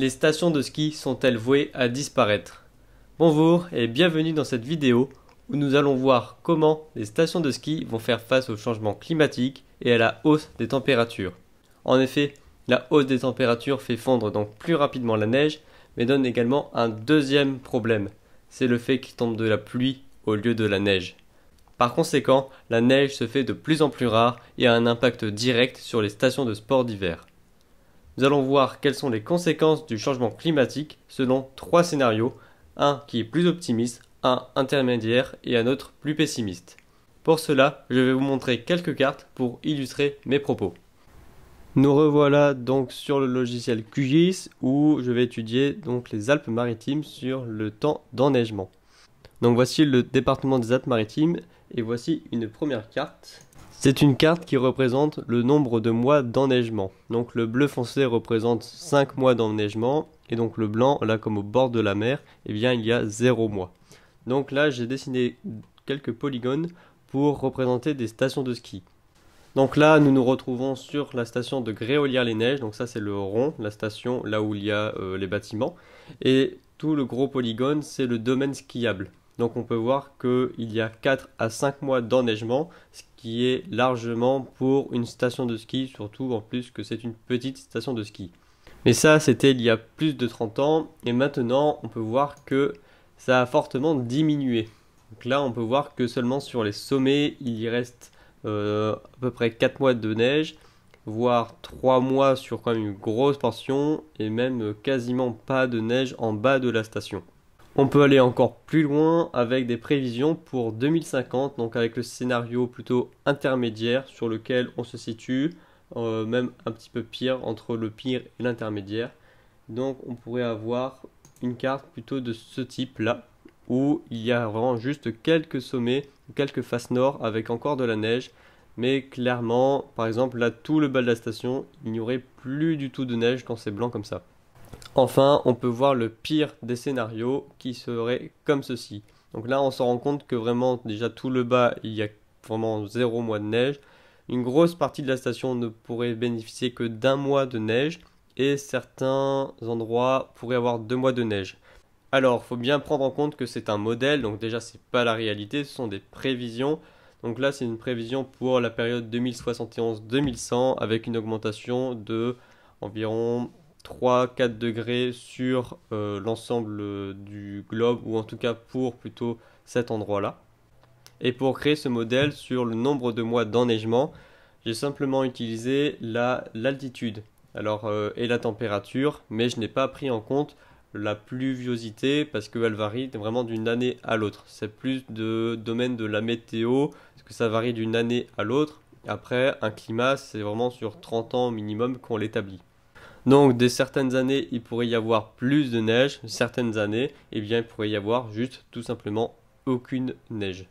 les stations de ski sont-elles vouées à disparaître Bonjour et bienvenue dans cette vidéo où nous allons voir comment les stations de ski vont faire face au changement climatique et à la hausse des températures. En effet, la hausse des températures fait fondre donc plus rapidement la neige, mais donne également un deuxième problème, c'est le fait qu'il tombe de la pluie au lieu de la neige. Par conséquent, la neige se fait de plus en plus rare et a un impact direct sur les stations de sport d'hiver. Nous allons voir quelles sont les conséquences du changement climatique selon trois scénarios, un qui est plus optimiste, un intermédiaire et un autre plus pessimiste. Pour cela, je vais vous montrer quelques cartes pour illustrer mes propos. Nous revoilà donc sur le logiciel QGIS où je vais étudier donc les Alpes-Maritimes sur le temps d'enneigement. Donc voici le département des Alpes-Maritimes et voici une première carte c'est une carte qui représente le nombre de mois d'enneigement. Donc le bleu foncé représente 5 mois d'enneigement et donc le blanc, là comme au bord de la mer, eh bien il y a 0 mois. Donc là j'ai dessiné quelques polygones pour représenter des stations de ski. Donc là nous nous retrouvons sur la station de Gréolière-les-Neiges, donc ça c'est le rond, la station là où il y a euh, les bâtiments. Et tout le gros polygone c'est le domaine skiable. Donc on peut voir qu'il y a 4 à 5 mois d'enneigement, ce qui est largement pour une station de ski, surtout en plus que c'est une petite station de ski. Mais ça, c'était il y a plus de 30 ans, et maintenant on peut voir que ça a fortement diminué. Donc là, on peut voir que seulement sur les sommets, il y reste euh, à peu près 4 mois de neige, voire 3 mois sur quand même une grosse portion, et même quasiment pas de neige en bas de la station. On peut aller encore plus loin avec des prévisions pour 2050, donc avec le scénario plutôt intermédiaire sur lequel on se situe, euh, même un petit peu pire, entre le pire et l'intermédiaire. Donc on pourrait avoir une carte plutôt de ce type-là, où il y a vraiment juste quelques sommets, quelques faces nord avec encore de la neige, mais clairement, par exemple là, tout le bas de la station, il n'y aurait plus du tout de neige quand c'est blanc comme ça. Enfin, on peut voir le pire des scénarios qui serait comme ceci. Donc là, on se rend compte que vraiment, déjà tout le bas, il y a vraiment zéro mois de neige. Une grosse partie de la station ne pourrait bénéficier que d'un mois de neige et certains endroits pourraient avoir deux mois de neige. Alors, faut bien prendre en compte que c'est un modèle, donc déjà c'est pas la réalité, ce sont des prévisions. Donc là, c'est une prévision pour la période 2071-2100 avec une augmentation de environ 3-4 degrés sur euh, l'ensemble du globe, ou en tout cas pour plutôt cet endroit-là. Et pour créer ce modèle sur le nombre de mois d'enneigement, j'ai simplement utilisé l'altitude alors, euh, et la température, mais je n'ai pas pris en compte la pluviosité parce qu'elle varie vraiment d'une année à l'autre. C'est plus de domaine de la météo, parce que ça varie d'une année à l'autre. Après, un climat, c'est vraiment sur 30 ans minimum qu'on l'établit. Donc, dès certaines années, il pourrait y avoir plus de neige, certaines années, eh bien, il pourrait y avoir juste tout simplement aucune neige.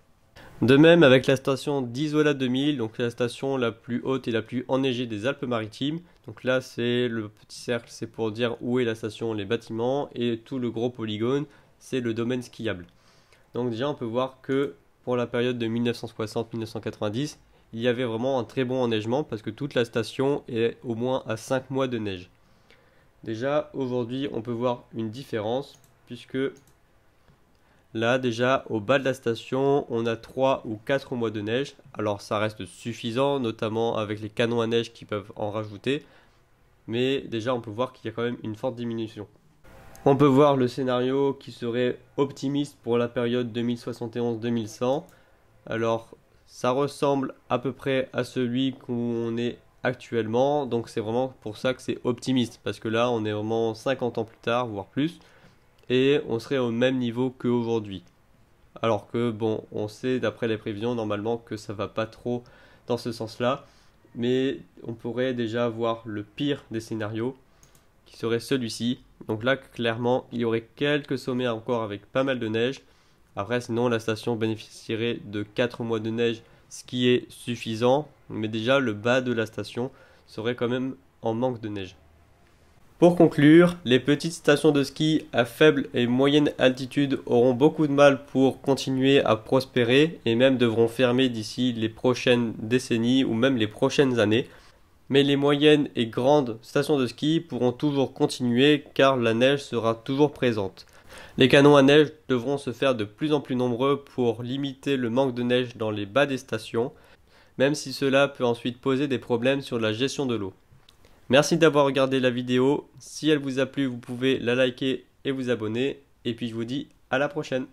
De même avec la station d'Isola 2000, donc la station la plus haute et la plus enneigée des Alpes-Maritimes. Donc là, c'est le petit cercle, c'est pour dire où est la station, les bâtiments, et tout le gros polygone, c'est le domaine skiable. Donc déjà, on peut voir que pour la période de 1960-1990, il y avait vraiment un très bon enneigement parce que toute la station est au moins à 5 mois de neige. Déjà, aujourd'hui, on peut voir une différence puisque là, déjà, au bas de la station, on a 3 ou 4 mois de neige. Alors, ça reste suffisant, notamment avec les canons à neige qui peuvent en rajouter. Mais déjà, on peut voir qu'il y a quand même une forte diminution. On peut voir le scénario qui serait optimiste pour la période 2071-2100. Alors, ça ressemble à peu près à celui qu'on est actuellement. Donc c'est vraiment pour ça que c'est optimiste, parce que là on est vraiment 50 ans plus tard, voire plus, et on serait au même niveau qu'aujourd'hui. Alors que bon, on sait d'après les prévisions normalement que ça va pas trop dans ce sens-là, mais on pourrait déjà voir le pire des scénarios, qui serait celui-ci. Donc là, clairement, il y aurait quelques sommets encore avec pas mal de neige. Après, sinon, la station bénéficierait de 4 mois de neige, ce qui est suffisant mais déjà le bas de la station serait quand même en manque de neige. Pour conclure, les petites stations de ski à faible et moyenne altitude auront beaucoup de mal pour continuer à prospérer et même devront fermer d'ici les prochaines décennies ou même les prochaines années. Mais les moyennes et grandes stations de ski pourront toujours continuer car la neige sera toujours présente. Les canons à neige devront se faire de plus en plus nombreux pour limiter le manque de neige dans les bas des stations même si cela peut ensuite poser des problèmes sur la gestion de l'eau. Merci d'avoir regardé la vidéo, si elle vous a plu vous pouvez la liker et vous abonner, et puis je vous dis à la prochaine